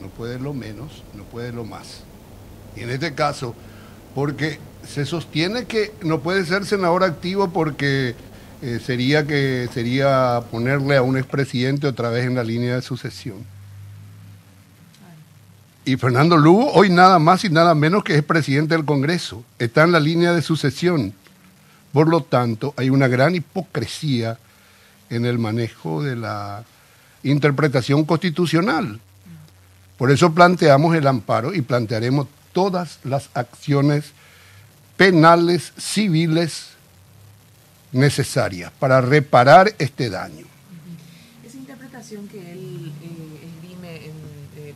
no puede lo menos, no puede lo más. Y en este caso, porque se sostiene que no puede ser senador activo porque eh, sería que sería ponerle a un expresidente otra vez en la línea de sucesión. Y Fernando Lugo hoy nada más y nada menos que es presidente del Congreso, está en la línea de sucesión. Por lo tanto, hay una gran hipocresía en el manejo de la interpretación constitucional. Por eso planteamos el amparo y plantearemos todas las acciones penales, civiles necesarias para reparar este daño. Esa interpretación que él eh, eh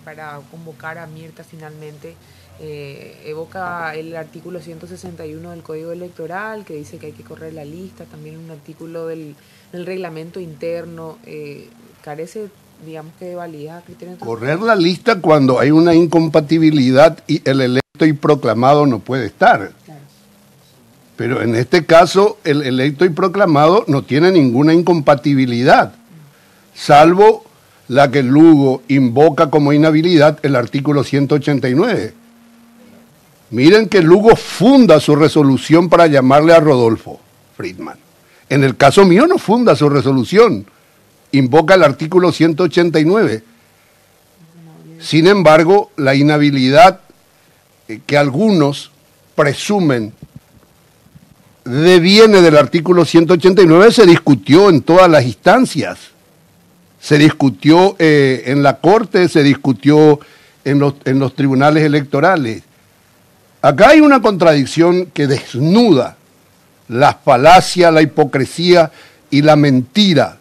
para convocar a Mirta finalmente eh, evoca el artículo 161 del Código Electoral que dice que hay que correr la lista, también un artículo del, del reglamento interno. Eh, ¿Carece Correr la lista cuando hay una incompatibilidad y el electo y proclamado no puede estar. Pero en este caso, el electo y proclamado no tiene ninguna incompatibilidad, salvo la que Lugo invoca como inhabilidad el artículo 189. Miren que Lugo funda su resolución para llamarle a Rodolfo Friedman. En el caso mío no funda su resolución invoca el artículo 189. Sin embargo, la inhabilidad eh, que algunos presumen deviene del artículo 189 se discutió en todas las instancias. Se discutió eh, en la Corte, se discutió en los, en los tribunales electorales. Acá hay una contradicción que desnuda la falacia, la hipocresía y la mentira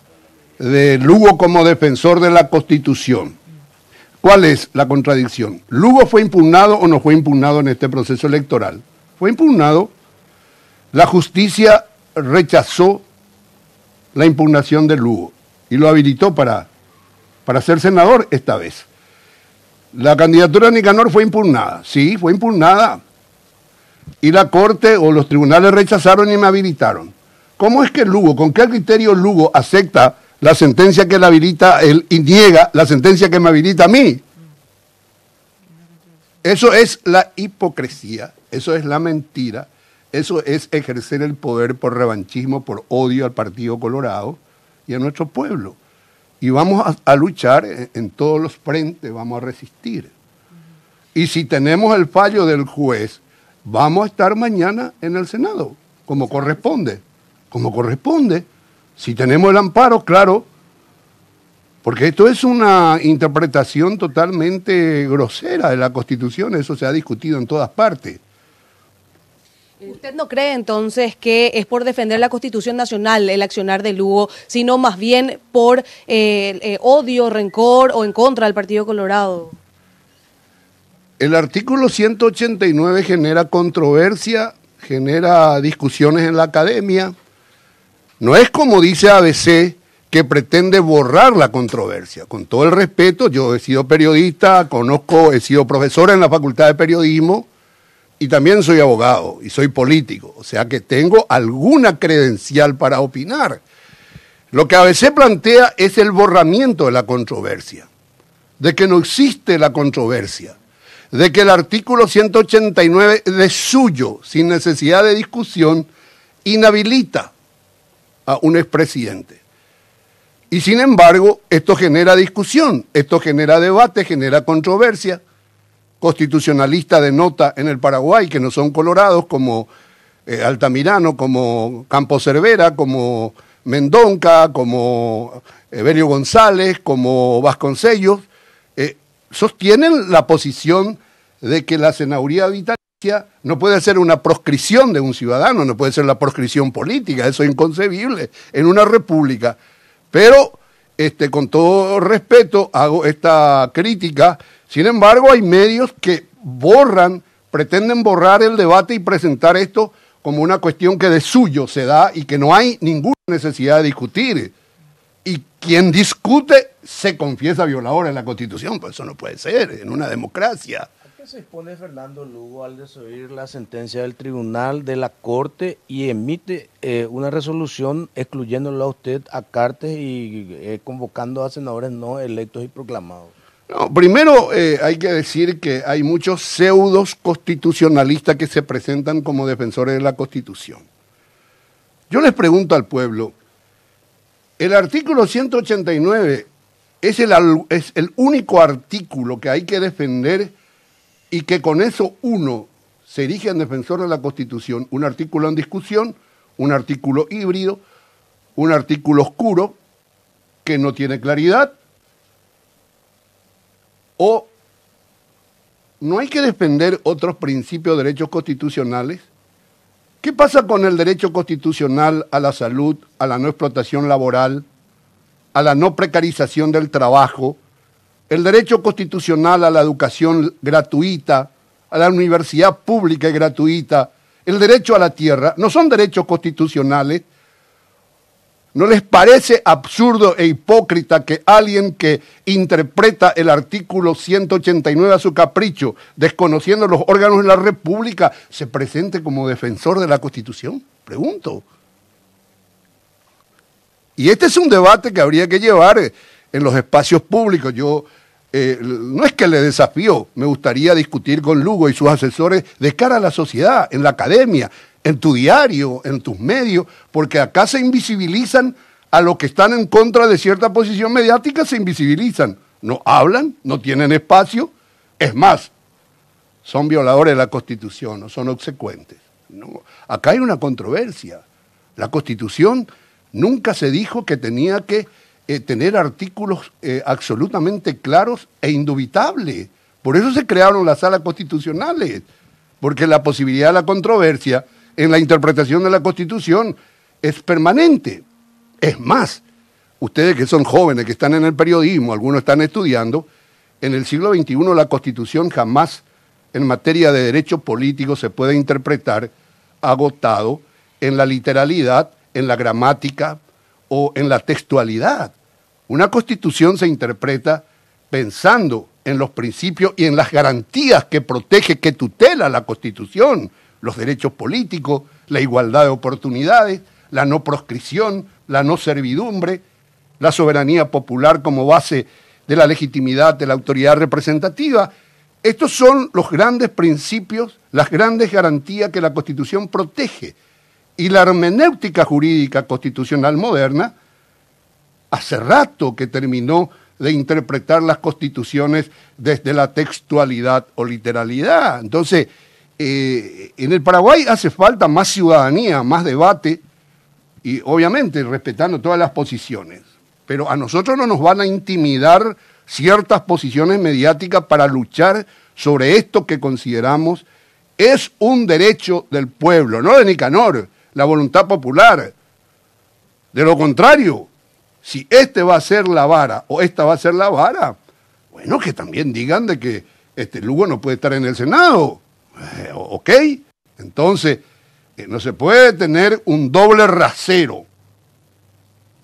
de Lugo como defensor de la Constitución. ¿Cuál es la contradicción? ¿Lugo fue impugnado o no fue impugnado en este proceso electoral? Fue impugnado. La justicia rechazó la impugnación de Lugo y lo habilitó para, para ser senador esta vez. La candidatura de Nicanor fue impugnada, sí, fue impugnada. Y la corte o los tribunales rechazaron y me habilitaron. ¿Cómo es que Lugo, con qué criterio Lugo acepta la sentencia que le habilita, él y niega la sentencia que me habilita a mí. Eso es la hipocresía, eso es la mentira, eso es ejercer el poder por revanchismo, por odio al Partido Colorado y a nuestro pueblo. Y vamos a, luchar en, todos los frentes, vamos a resistir. Y si tenemos el fallo del juez, vamos a estar mañana en el Senado, como corresponde, como corresponde. Si tenemos el amparo, claro, porque esto es una interpretación totalmente grosera de la Constitución, eso se ha discutido en todas partes. ¿Usted no cree entonces que es por defender la Constitución Nacional el accionar de Lugo, sino más bien por eh, eh, odio, rencor o en contra del Partido Colorado? El artículo 189 genera controversia, genera discusiones en la academia, no es como dice ABC que pretende borrar la controversia. Con todo el respeto, yo he sido periodista, conozco, he sido profesora en la Facultad de Periodismo y también soy abogado y soy político, o sea que tengo alguna credencial para opinar. Lo que ABC plantea es el borramiento de la controversia, de que no existe la controversia, de que el artículo 189 de suyo, sin necesidad de discusión, inhabilita a un expresidente. Y sin embargo, esto genera discusión, esto genera debate, genera controversia. Constitucionalistas de nota en el Paraguay, que no son colorados, como eh, Altamirano, como Campo Cervera, como Mendonca, como Eberio eh, González, como Vasconcellos, eh, sostienen la posición de que la senaduría vital no puede ser una proscripción de un ciudadano, no puede ser la proscripción política, eso es inconcebible en una república. Pero, este, con todo respeto, hago esta crítica. Sin embargo, hay medios que borran, pretenden borrar el debate y presentar esto como una cuestión que de suyo se da y que no hay ninguna necesidad de discutir. Y quien discute se confiesa violador en la Constitución, pues eso no puede ser en una democracia se expone Fernando Lugo al desoír la sentencia del Tribunal de la Corte y emite eh, una resolución excluyéndolo a usted a Cartes y eh, convocando a senadores no electos y proclamados? No, primero eh, hay que decir que hay muchos pseudos constitucionalistas que se presentan como defensores de la Constitución. Yo les pregunto al pueblo, el artículo 189 es el, es el único artículo que hay que defender y que con eso uno se erige en defensor de la Constitución, un artículo en discusión, un artículo híbrido, un artículo oscuro que no tiene claridad, o no hay que defender otros principios, de derechos constitucionales. ¿Qué pasa con el derecho constitucional a la salud, a la no explotación laboral, a la no precarización del trabajo? El derecho constitucional a la educación gratuita, a la universidad pública y gratuita, el derecho a la tierra, no son derechos constitucionales. ¿No les parece absurdo e hipócrita que alguien que interpreta el artículo 189 a su capricho, desconociendo los órganos de la República, se presente como defensor de la Constitución? Pregunto. Y este es un debate que habría que llevar en los espacios públicos. Yo eh, no es que le desafío. me gustaría discutir con Lugo y sus asesores de cara a la sociedad, en la academia, en tu diario, en tus medios, porque acá se invisibilizan a los que están en contra de cierta posición mediática, se invisibilizan, no hablan, no tienen espacio, es más, son violadores de la Constitución, no son obsecuentes. Acá hay una controversia. La Constitución nunca se dijo que tenía que eh, tener artículos eh, absolutamente claros e indubitables. Por eso se crearon las salas constitucionales, porque la posibilidad de la controversia en la interpretación de la Constitución es permanente. Es más, ustedes que son jóvenes, que están en el periodismo, algunos están estudiando, en el siglo XXI la Constitución jamás en materia de derechos políticos se puede interpretar agotado en la literalidad, en la gramática o en la textualidad. Una constitución se interpreta pensando en los principios y en las garantías que protege, que tutela la constitución, los derechos políticos, la igualdad de oportunidades, la no proscripción, la no servidumbre, la soberanía popular como base de la legitimidad de la autoridad representativa. Estos son los grandes principios, las grandes garantías que la Constitución protege. Y la hermenéutica jurídica constitucional moderna hace rato que terminó de interpretar las constituciones desde la textualidad o literalidad. Entonces, eh, en el Paraguay hace falta más ciudadanía, más debate, y obviamente respetando todas las posiciones. Pero a nosotros no nos van a intimidar ciertas posiciones mediáticas para luchar sobre esto que consideramos es un derecho del pueblo, no de Nicanor, la voluntad popular. De lo contrario, si este va a ser la vara o esta va a ser la vara, bueno, que también digan de que este Lugo no puede estar en el Senado. Eh, ok, entonces eh, no se puede tener un doble rasero,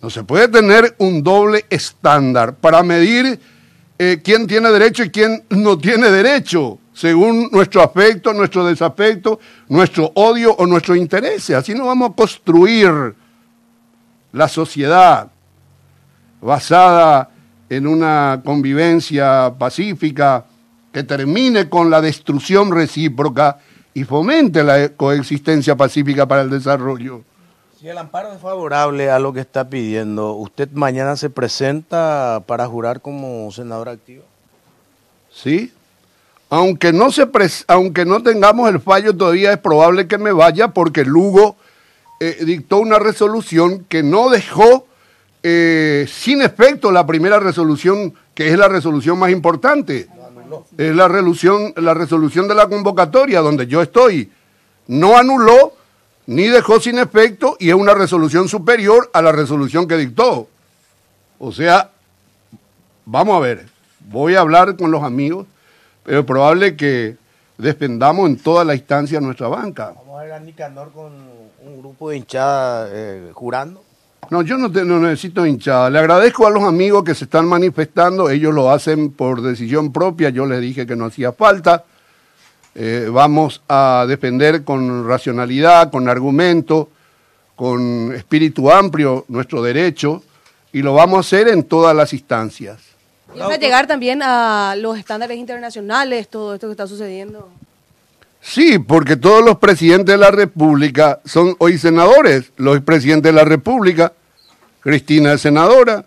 no se puede tener un doble estándar para medir eh, quién tiene derecho y quién no tiene derecho, según nuestro afecto, nuestro desafecto, nuestro odio o nuestro interés. Así no vamos a construir la sociedad basada en una convivencia pacífica que termine con la destrucción recíproca y fomente la coexistencia pacífica para el desarrollo. Si el amparo es favorable a lo que está pidiendo, ¿usted mañana se presenta para jurar como senador activo? Sí. Aunque no, se pres aunque no tengamos el fallo todavía, es probable que me vaya porque Lugo eh, dictó una resolución que no dejó eh, sin efecto la primera resolución, que es la resolución más importante. Es la resolución, la resolución de la convocatoria donde yo estoy. No anuló ni dejó sin efecto y es una resolución superior a la resolución que dictó. O sea, vamos a ver, voy a hablar con los amigos, pero es probable que despendamos en toda la instancia nuestra banca. Vamos a ver a Nicanor con un grupo de hinchadas eh, jurando. No, yo no, te, necesito hinchada. Le agradezco a los amigos que se están manifestando. Ellos lo hacen por decisión propia. Yo les dije que no hacía falta. Eh, vamos a defender con racionalidad, con argumento, con espíritu amplio nuestro derecho y lo vamos a hacer en todas las instancias. Y a llegar también a los estándares internacionales, todo esto que está sucediendo. Sí, porque todos los presidentes de la República son hoy senadores. Los presidentes de la República, Cristina es senadora,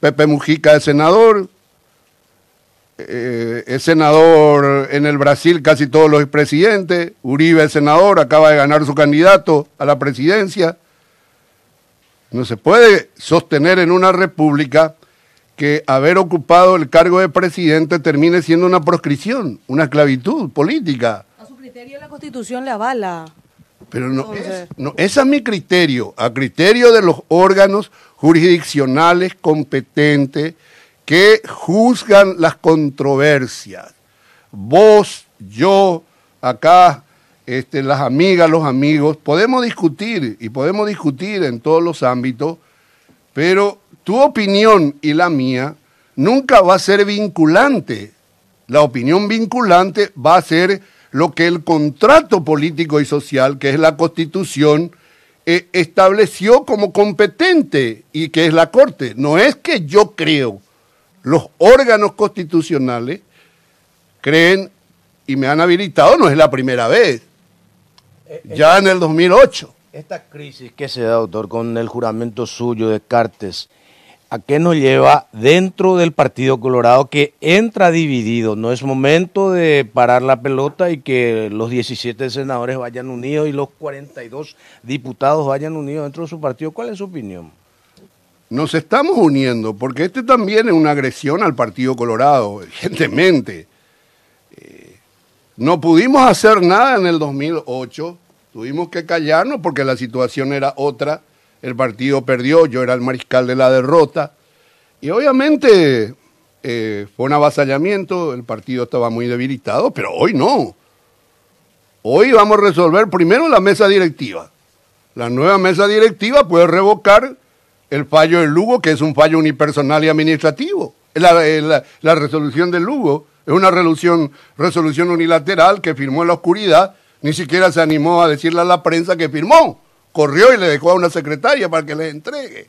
Pepe Mujica es senador, eh, es senador en el Brasil casi todos los presidentes, Uribe es senador, acaba de ganar su candidato a la presidencia. No se puede sostener en una república que haber ocupado el cargo de presidente termine siendo una proscripción, una esclavitud política. A su criterio la Constitución le avala. Pero no, es, es mi criterio, a criterio de los órganos jurisdiccionales competentes que juzgan las controversias. Vos, yo, acá, este, las amigas, los amigos, podemos discutir y podemos discutir en todos los ámbitos, pero tu opinión y la mía nunca va a ser vinculante. La opinión vinculante va a ser lo que el contrato político y social, que es la constitución, eh, estableció como competente y que es la Corte. No es que yo creo, los órganos constitucionales creen y me han habilitado, no es la primera vez, eh, eh, ya en el 2008. Esta crisis que se da, doctor, con el juramento suyo de Cartes a qué nos lleva dentro del Partido Colorado que entra dividido. No es momento de parar la pelota y que los 17 senadores vayan unidos y los 42 diputados vayan unidos dentro de su partido. ¿Cuál es su opinión? Nos estamos uniendo porque este también es una agresión al Partido Colorado, evidentemente. Eh, no pudimos hacer nada en el 2008, tuvimos que callarnos porque la situación era otra el partido perdió, yo era el mariscal de la derrota. Y obviamente eh, fue un avasallamiento, el partido estaba muy debilitado, pero hoy no. Hoy vamos a resolver primero la mesa directiva. La nueva mesa directiva puede revocar el fallo de Lugo, que es un fallo unipersonal y administrativo. La, eh, resolución de Lugo es una resolución, resolución unilateral que firmó en la oscuridad, ni siquiera se animó a decirle a la prensa que firmó corrió y le dejó a una secretaria para que le entregue.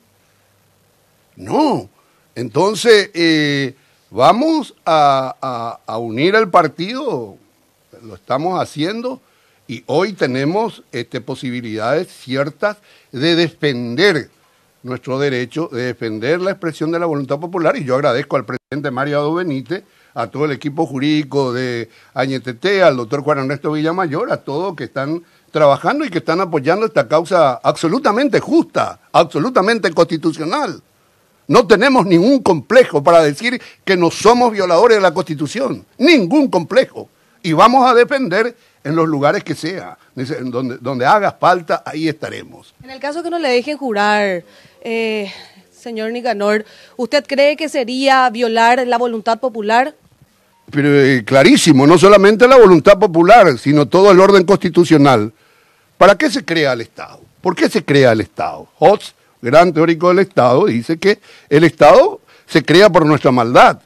No, entonces eh, vamos a, unir al partido, lo estamos haciendo y hoy tenemos este, posibilidades ciertas de defender nuestro derecho, de defender la expresión de la voluntad popular y yo agradezco al presidente Mario Benítez, a todo el equipo jurídico de Añetete, al doctor Juan Ernesto Villamayor, a todos que están trabajando y que están apoyando esta causa absolutamente justa, absolutamente constitucional. No tenemos ningún complejo para decir que no somos violadores de la Constitución, ningún complejo. Y vamos a defender en los lugares que sea, donde, donde haga falta, ahí estaremos. En el caso que no le dejen jurar, eh, señor Nicanor, ¿usted cree que sería violar la voluntad popular? Pero, eh, clarísimo, no solamente la voluntad popular, sino todo el orden constitucional. ¿Para qué se crea el Estado? ¿Por qué se crea el Estado? Hobbes, gran teórico del Estado, dice que el Estado se crea por nuestra maldad.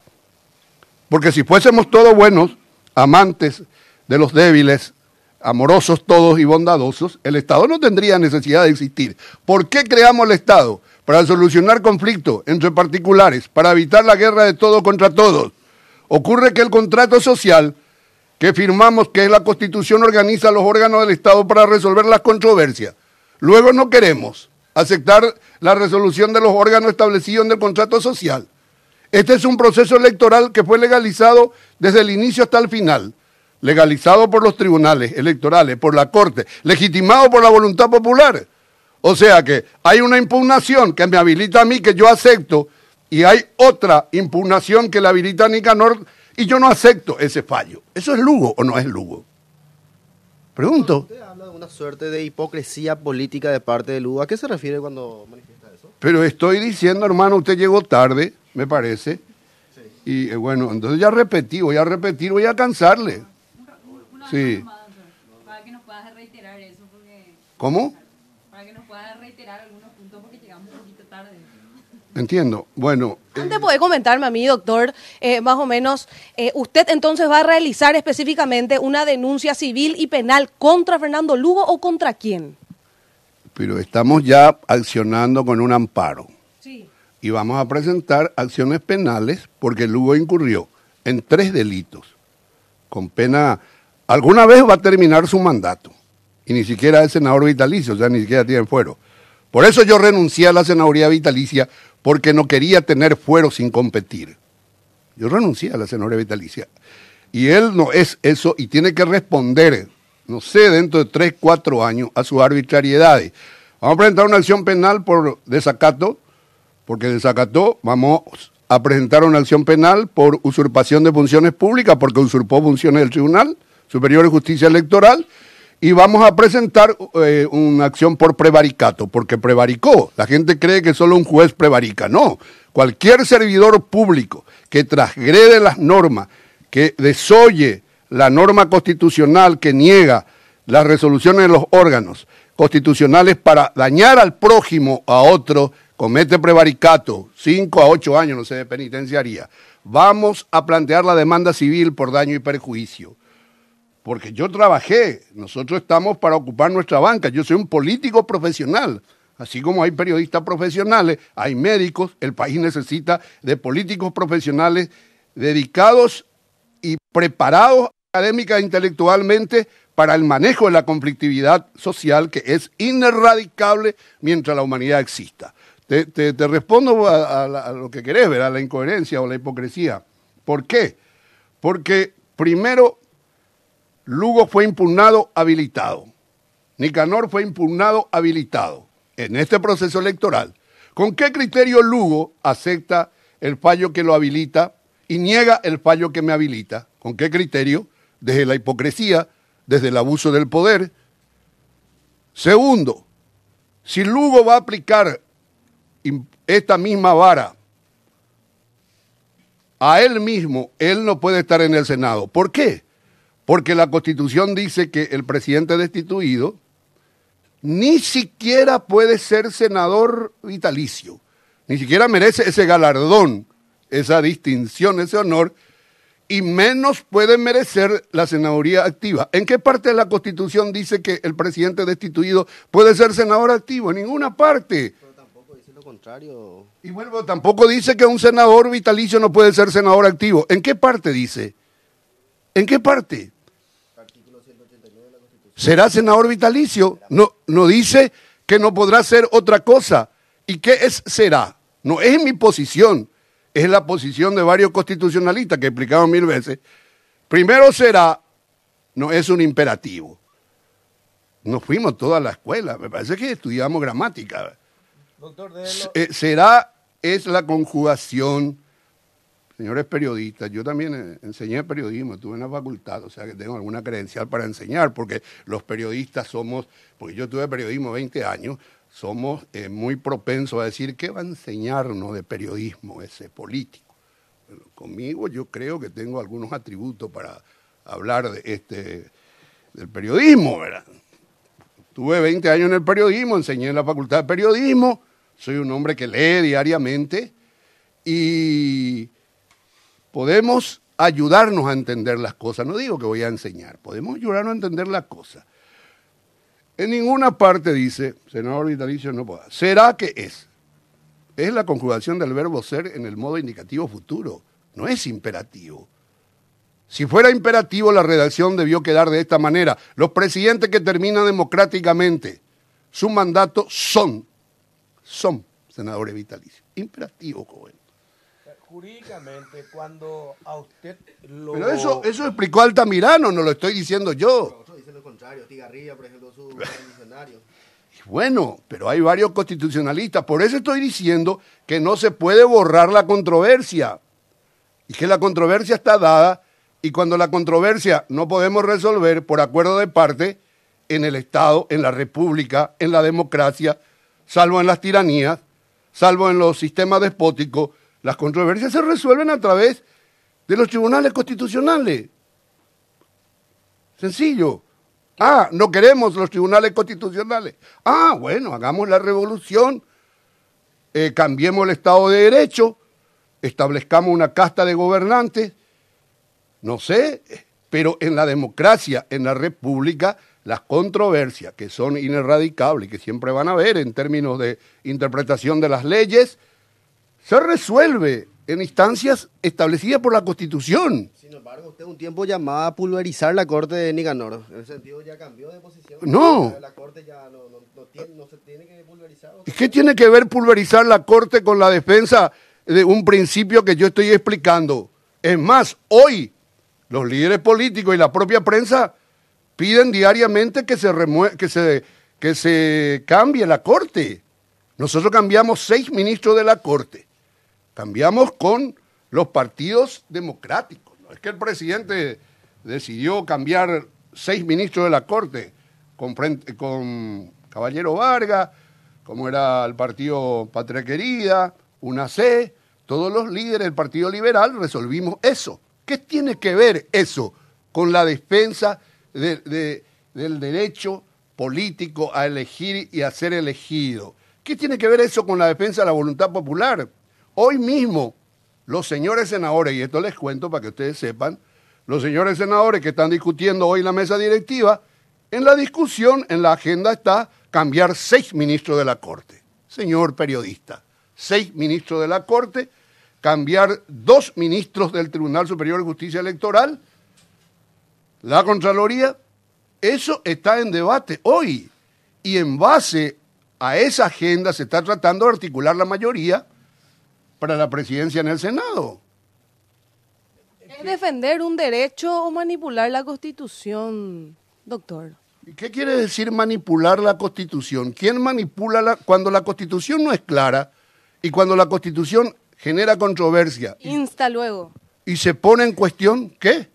Porque si fuésemos todos buenos, amantes de los débiles, amorosos todos y bondadosos, el Estado no tendría necesidad de existir. ¿Por qué creamos el Estado? Para solucionar conflictos entre particulares, para evitar la guerra de todos contra todos. Ocurre que el contrato social que firmamos que la Constitución organiza los órganos del Estado para resolver las controversias. Luego no queremos aceptar la resolución de los órganos establecidos en el contrato social. Este es un proceso electoral que fue legalizado desde el inicio hasta el final, legalizado por los tribunales electorales, por la Corte, legitimado por la voluntad popular. O sea que hay una impugnación que me habilita a mí, que yo acepto, y hay otra impugnación que la habilita a Nicanor y yo no acepto ese fallo. ¿Eso es Lugo o no es Lugo? Pregunto. Ah, usted habla de una suerte de hipocresía política de parte de Lugo. ¿A qué se refiere cuando manifiesta eso? Pero estoy diciendo, hermano, usted llegó tarde, me parece. Y eh, bueno, entonces ya repetí, voy a repetir, voy a cansarle. sí. para que nos puedas reiterar eso. Porque... ¿Cómo? Entiendo. Bueno. Antes eh, puede comentarme a mí, doctor, eh, más o menos, eh, usted entonces va a realizar específicamente una denuncia civil y penal contra Fernando Lugo o contra quién? Pero estamos ya accionando con un amparo. Sí. Y vamos a presentar acciones penales porque Lugo incurrió en tres delitos. Con pena, alguna vez va a terminar su mandato. Y ni siquiera es senador vitalicio, o sea, ni siquiera tiene fuero. Por eso yo renuncié a la senaduría vitalicia porque no quería tener fuero sin competir. Yo renuncié a la señora vitalicia. Y él no es eso y tiene que responder, no sé, dentro de tres, cuatro años a sus arbitrariedades. Vamos a presentar una acción penal por desacato, porque desacató, vamos a presentar una acción penal por usurpación de funciones públicas, porque usurpó funciones del Tribunal Superior de Justicia Electoral y vamos a presentar eh, una acción por prevaricato, porque prevaricó. La gente cree que solo un juez prevarica. No, cualquier servidor público que transgrede las normas, que desoye la norma constitucional que niega las resoluciones de los órganos constitucionales para dañar al prójimo, a otro, comete prevaricato, Cinco a ocho años, no sé, de penitenciaría. Vamos a plantear la demanda civil por daño y perjuicio porque yo trabajé, nosotros estamos para ocupar nuestra banca, yo soy un político profesional. Así como hay periodistas profesionales, hay médicos, el país necesita de políticos profesionales dedicados y preparados académica e intelectualmente para el manejo de la conflictividad social que es inerradicable mientras la humanidad exista. Te, respondo a, lo que querés, ver, a la incoherencia o la hipocresía. ¿Por qué? Porque primero Lugo fue impugnado, habilitado. Nicanor fue impugnado, habilitado. En este proceso electoral, ¿con qué criterio Lugo acepta el fallo que lo habilita y niega el fallo que me habilita? ¿Con qué criterio? Desde la hipocresía, desde el abuso del poder. Segundo, si Lugo va a aplicar esta misma vara a él mismo, él no puede estar en el Senado. ¿Por qué? Porque la Constitución dice que el presidente destituido ni siquiera puede ser senador vitalicio, ni siquiera merece ese galardón, esa distinción, ese honor, y menos puede merecer la senaduría activa. ¿En qué parte de la Constitución dice que el presidente destituido puede ser senador activo? En ninguna parte. tampoco dice lo contrario. Y vuelvo, tampoco dice que un senador vitalicio no puede ser senador activo. ¿En qué parte dice? ¿En qué parte? será senador vitalicio. No, no dice que no podrá ser otra cosa. ¿Y qué es será? No es mi posición, es la posición de varios constitucionalistas que he explicado mil veces. Primero será, no es un imperativo. Nos fuimos toda la escuela, me parece que estudiamos gramática. Doctor, eh, Será es la conjugación señores periodistas, yo también eh, enseñé periodismo, estuve en la facultad, o sea que tengo alguna credencial para enseñar, porque los periodistas somos, porque yo tuve periodismo 20 años, somos eh, muy propensos a decir, ¿qué va a enseñarnos de periodismo ese político? conmigo yo creo que tengo algunos atributos para hablar de este, del periodismo, ¿verdad? Tuve 20 años en el periodismo, enseñé en la facultad de periodismo, soy un hombre que lee diariamente y podemos ayudarnos a entender las cosas. No digo que voy a enseñar, podemos ayudarnos a entender las cosas. En ninguna parte dice, senador vitalicio no pueda. ¿Será que es? Es la conjugación del verbo ser en el modo indicativo futuro. No es imperativo. Si fuera imperativo, la redacción debió quedar de esta manera. Los presidentes que terminan democráticamente su mandato son, son senadores Vitalicio. Imperativo, joven jurídicamente cuando a usted lo... Pero eso, eso explicó Altamirano, no lo estoy diciendo yo. dice lo contrario, Tigarrilla presentó su diccionario. Bueno, pero hay varios constitucionalistas, por eso estoy diciendo que no se puede borrar la controversia. Y que la controversia está dada y cuando la controversia no podemos resolver por acuerdo de parte en el Estado, en la República, en la democracia, salvo en las tiranías, salvo en los sistemas despóticos, las controversias se resuelven a través de los tribunales constitucionales. Sencillo. Ah, no queremos los tribunales constitucionales. Ah, bueno, hagamos la revolución, eh, cambiemos el Estado de Derecho, establezcamos una casta de gobernantes. No sé, pero en la democracia, en la república, las controversias que son inerradicables, que siempre van a haber en términos de interpretación de las leyes, se resuelve en instancias establecidas por la Constitución. Sin embargo, usted un tiempo llamaba a pulverizar la Corte de Nicanor. En ese sentido, ya cambió de posición. No. La Corte ya no, se tiene que pulverizar. ¿Y qué tiene que ver pulverizar la Corte con la defensa de un principio que yo estoy explicando? Es más, hoy los líderes políticos y la propia prensa piden diariamente que se, que se, que se cambie la Corte. Nosotros cambiamos seis ministros de la Corte cambiamos con los partidos democráticos. No es que el presidente decidió cambiar seis ministros de la Corte con, Caballero Vargas, como era el partido Patria Querida, una C, todos los líderes del Partido Liberal resolvimos eso. ¿Qué tiene que ver eso con la defensa del derecho político a elegir y a ser elegido? ¿Qué tiene que ver eso con la defensa de la voluntad popular? Hoy mismo, los señores senadores, y esto les cuento para que ustedes sepan, los señores senadores que están discutiendo hoy la mesa directiva, en la discusión, en la agenda está cambiar seis ministros de la Corte. Señor periodista, seis ministros de la Corte, cambiar dos ministros del Tribunal Superior de Justicia Electoral, la Contraloría, eso está en debate hoy. Y en base a esa agenda se está tratando de articular la mayoría para la presidencia en el Senado. ¿Es defender un derecho o manipular la Constitución, doctor? ¿Qué quiere decir manipular la Constitución? ¿Quién manipula la cuando la Constitución no es clara y cuando la Constitución genera controversia? Insta luego. Y se pone en cuestión, ¿qué?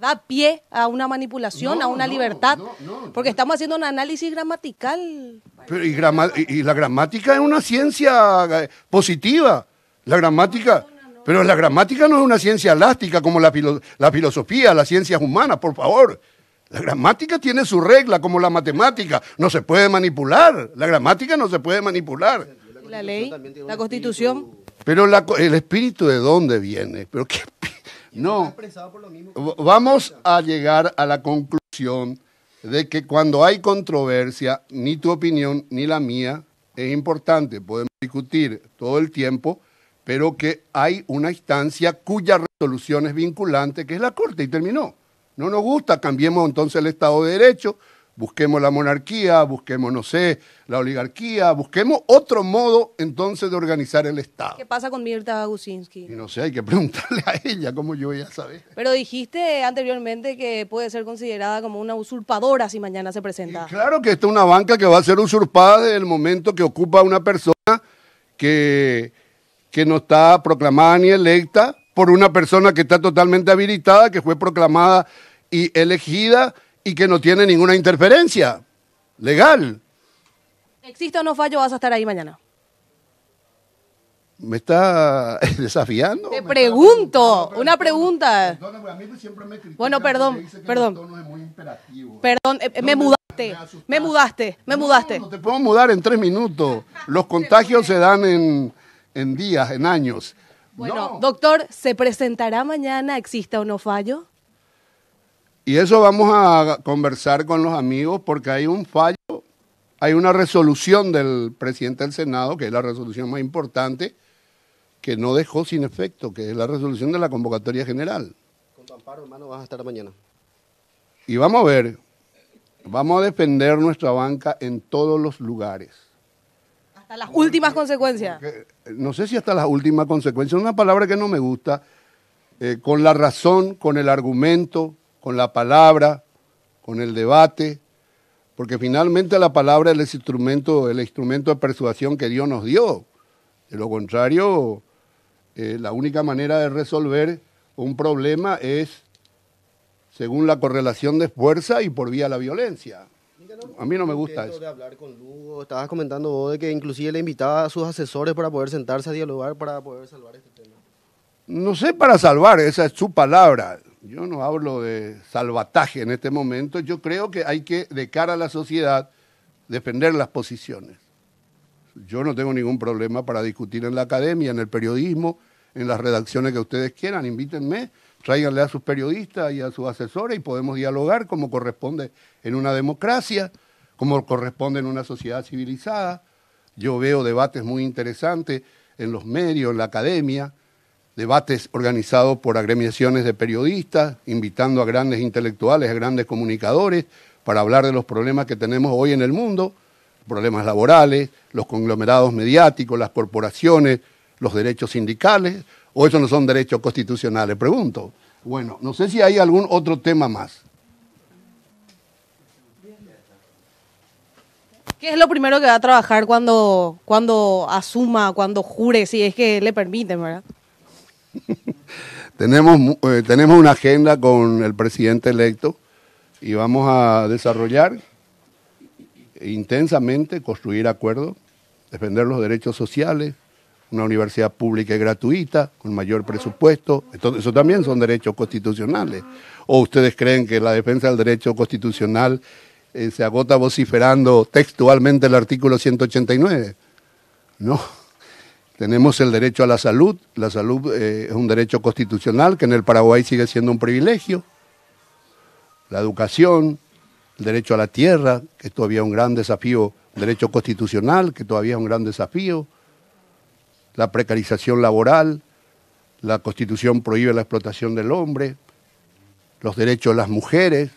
da pie a una manipulación, a una libertad, porque estamos haciendo un análisis gramatical. y, la gramática es una ciencia eh, positiva, la gramática... Pero la gramática no es una ciencia elástica como la, filosofía, las ciencias humanas, por favor. La gramática tiene su regla, como la matemática. No se puede manipular. La gramática no se puede manipular. La ley, la constitución. Pero el espíritu de dónde viene. Pero qué espíritu? No, vamos a llegar a la conclusión de que cuando hay controversia, ni tu opinión ni la mía es importante, podemos discutir todo el tiempo, pero que hay una instancia cuya resolución es vinculante, que es la Corte, y terminó. No nos gusta, cambiemos entonces el Estado de Derecho, busquemos la monarquía, busquemos, no sé, la oligarquía, busquemos otro modo entonces de organizar el Estado. ¿Qué pasa con Mirta Agusinski? no sé, hay que preguntarle a ella, como yo ya sabía. Pero dijiste anteriormente que puede ser considerada como una usurpadora si mañana se presenta. claro que esta es una banca que va a ser usurpada desde el momento que ocupa una persona que, que no está proclamada ni electa por una persona que está totalmente habilitada, que fue proclamada y elegida y que no tiene ninguna interferencia legal. Existe o no fallo, vas a estar ahí mañana. ¿Me está desafiando? Te pregunto, una pregunta. bueno, perdón, perdón. Perdón, eh, me, mudaste, me, mudaste, me mudaste. No te puedo mudar en tres minutos. Los contagios se dan en, en días, en años. Bueno, doctor, ¿se presentará mañana, exista o no fallo? Y eso vamos a conversar con los amigos porque hay un fallo, hay una resolución del presidente del Senado, que es la resolución más importante, que no dejó sin efecto, que es la resolución de la convocatoria general. Con tu amparo, hermano, vas a estar mañana. Y vamos a ver, vamos a defender nuestra banca en todos los lugares. Hasta las últimas consecuencias. no sé si hasta las últimas consecuencias, una palabra que no me gusta, eh, con la razón, con el argumento, con la palabra, con el debate, porque finalmente la palabra es el instrumento, el instrumento de persuasión que Dios nos dio. De lo contrario, eh, la única manera de resolver un problema es según la correlación de fuerza y por vía de la violencia. A mí no me gusta eso. hablar con estabas comentando vos de que inclusive le invitaba a sus asesores para poder sentarse a dialogar para poder salvar este tema. No sé para salvar, esa es su palabra yo no hablo de salvataje en este momento, yo creo que hay que, de cara a la sociedad, defender las posiciones. Yo no tengo ningún problema para discutir en la academia, en el periodismo, en las redacciones que ustedes quieran, invítenme, tráiganle a sus periodistas y a sus asesores y podemos dialogar como corresponde en una democracia, como corresponde en una sociedad civilizada. Yo veo debates muy interesantes en los medios, en la academia, debates organizados por agremiaciones de periodistas, invitando a grandes intelectuales, a grandes comunicadores, para hablar de los problemas que tenemos hoy en el mundo, problemas laborales, los conglomerados mediáticos, las corporaciones, los derechos sindicales, o eso no son derechos constitucionales, pregunto. Bueno, no sé si hay algún otro tema más. ¿Qué es lo primero que va a trabajar cuando, cuando asuma, cuando jure, si es que le permiten, verdad? tenemos, eh, tenemos una agenda con el presidente electo y vamos a desarrollar intensamente, construir acuerdos, defender los derechos sociales, una universidad pública y gratuita, con mayor presupuesto. eso también son derechos constitucionales. ¿O ustedes creen que la defensa del derecho constitucional eh, se agota vociferando textualmente el artículo 189? No. Tenemos el derecho a la salud. La salud eh, es un derecho constitucional que en el Paraguay sigue siendo un privilegio. La educación, el derecho a la tierra, que es todavía un gran desafío, derecho constitucional, que todavía es un gran desafío. La precarización laboral, la constitución prohíbe la explotación del hombre. Los derechos de las mujeres,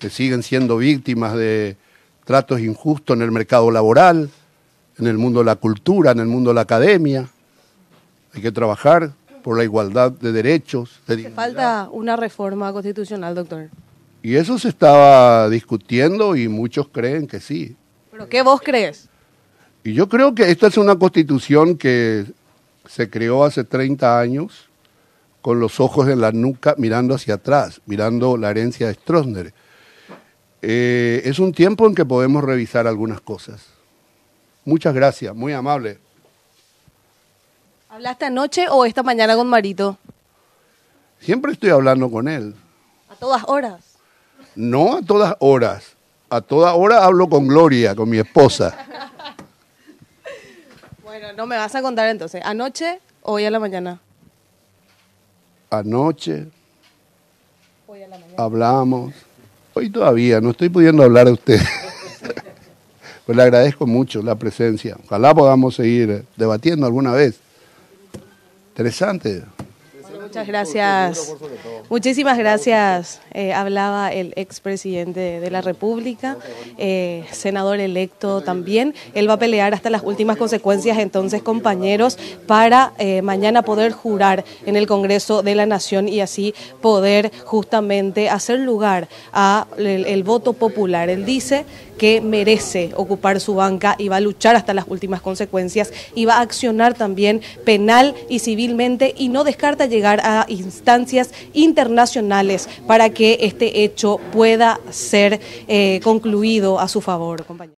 que siguen siendo víctimas de tratos injustos en el mercado laboral en el mundo de la cultura, en el mundo de la academia. Hay que trabajar por la igualdad de derechos. Falta una reforma constitucional, doctor. Y eso se estaba discutiendo y muchos creen que sí. ¿Pero qué vos crees? Y yo creo que esta es una constitución que se creó hace 30 años con los ojos en la nuca mirando hacia atrás, mirando la herencia de Stroessner. Eh, es un tiempo en que podemos revisar algunas cosas Muchas gracias, muy amable. ¿Hablaste anoche o esta mañana con Marito? Siempre estoy hablando con él. ¿A todas horas? No a todas horas. A toda hora hablo con Gloria, con mi esposa. bueno, no me vas a contar entonces. ¿Anoche o hoy a la mañana? Anoche. Hoy a la mañana. Hablamos. Hoy todavía, no estoy pudiendo hablar a usted. Pues le agradezco mucho la presencia. Ojalá podamos seguir debatiendo alguna vez. Interesante. muchas gracias. Muchísimas gracias. Eh, hablaba el expresidente de la República, eh, senador electo también. Él va a pelear hasta las últimas consecuencias, entonces, compañeros, para eh, mañana poder jurar en el Congreso de la Nación y así poder justamente hacer lugar al voto popular. Él dice que merece ocupar su banca y va a luchar hasta las últimas consecuencias y va a accionar también penal y civilmente y no descarta llegar a instancias internacionales para que este hecho pueda ser eh, concluido a su favor, compañero.